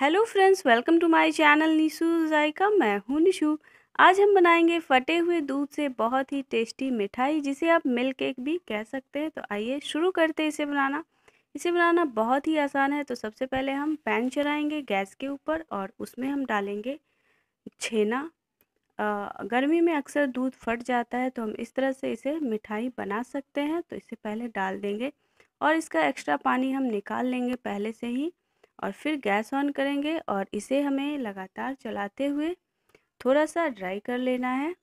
hello friends welcome to my channel Nishu Zaika मैं हूं निशू आज हम बनाएंगे फटे हुए दूध से बहुत ही टेस्टी मिठाई जिसे आप मिल्क केक भी कह सकते हैं तो आइए शुरू करते हैं इसे बनाना इसे बनाना बहुत ही आसान है तो सबसे पहले हम पैन चलाएंगे गैस के ऊपर और उसमें हम डालेंगे छेना गर्मी में अक्सर दूध फट जाता है तो हम इस तरह से इसे मिठाई बना सकते हैं तो इसे पहले डाल देंगे और इसका एक्स्ट्रा पानी हम निकाल लेंगे पहले से ही और फिर गैस ऑन करेंगे और इसे हमें लगातार चलाते हुए थोड़ा सा ड्राई कर लेना है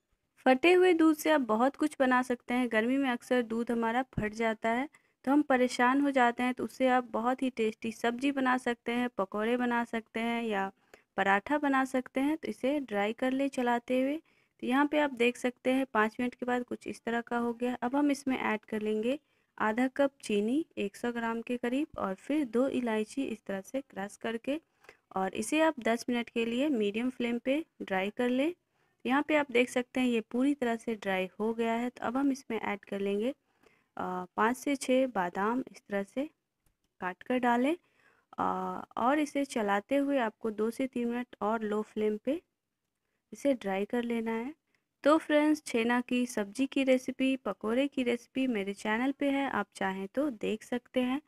फटे हुए दूध से आप बहुत कुछ बना सकते हैं गर्मी में अक्सर दूध हमारा फट जाता है तो हम परेशान हो जाते हैं तो उससे आप बहुत ही टेस्टी सब्जी बना सकते हैं पकौड़े बना सकते हैं या पराठा बना सकते हैं तो इसे ड्राई कर ले चलाते हुए तो यहाँ पे आप देख सकते हैं पाँच मिनट के बाद कुछ इस तरह का हो गया अब हम इसमें ऐड कर लेंगे आधा कप चीनी 100 ग्राम के करीब और फिर दो इलायची इस तरह से क्रश करके और इसे आप 10 मिनट के लिए मीडियम फ्लेम पे ड्राई कर लें यहाँ पे आप देख सकते हैं ये पूरी तरह से ड्राई हो गया है तो अब हम इसमें ऐड कर लेंगे पाँच से छः बादाम इस तरह से काट कर डालें और इसे चलाते हुए आपको दो से तीन मिनट और लो फ्लेम पे इसे ड्राई कर लेना है तो फ्रेंड्स छेना की सब्जी की रेसिपी पकोड़े की रेसिपी मेरे चैनल पे है आप चाहें तो देख सकते हैं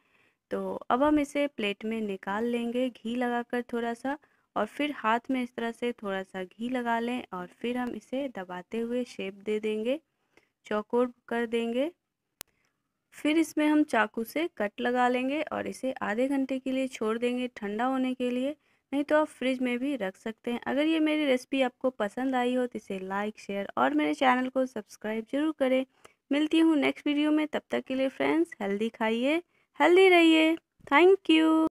तो अब हम इसे प्लेट में निकाल लेंगे घी लगाकर थोड़ा सा और फिर हाथ में इस तरह से थोड़ा सा घी लगा लें और फिर हम इसे दबाते हुए शेप दे देंगे चौकोर कर देंगे फिर इसमें हम चाकू से कट लगा लेंगे और इसे आधे घंटे के लिए छोड़ देंगे ठंडा होने के लिए नहीं तो आप फ्रिज में भी रख सकते हैं अगर ये मेरी रेसिपी आपको पसंद आई हो तो इसे लाइक शेयर और मेरे चैनल को सब्सक्राइब जरूर करें मिलती हूँ नेक्स्ट वीडियो में तब तक के लिए फ्रेंड्स हेल्दी खाइए हेल्दी रहिए थैंक यू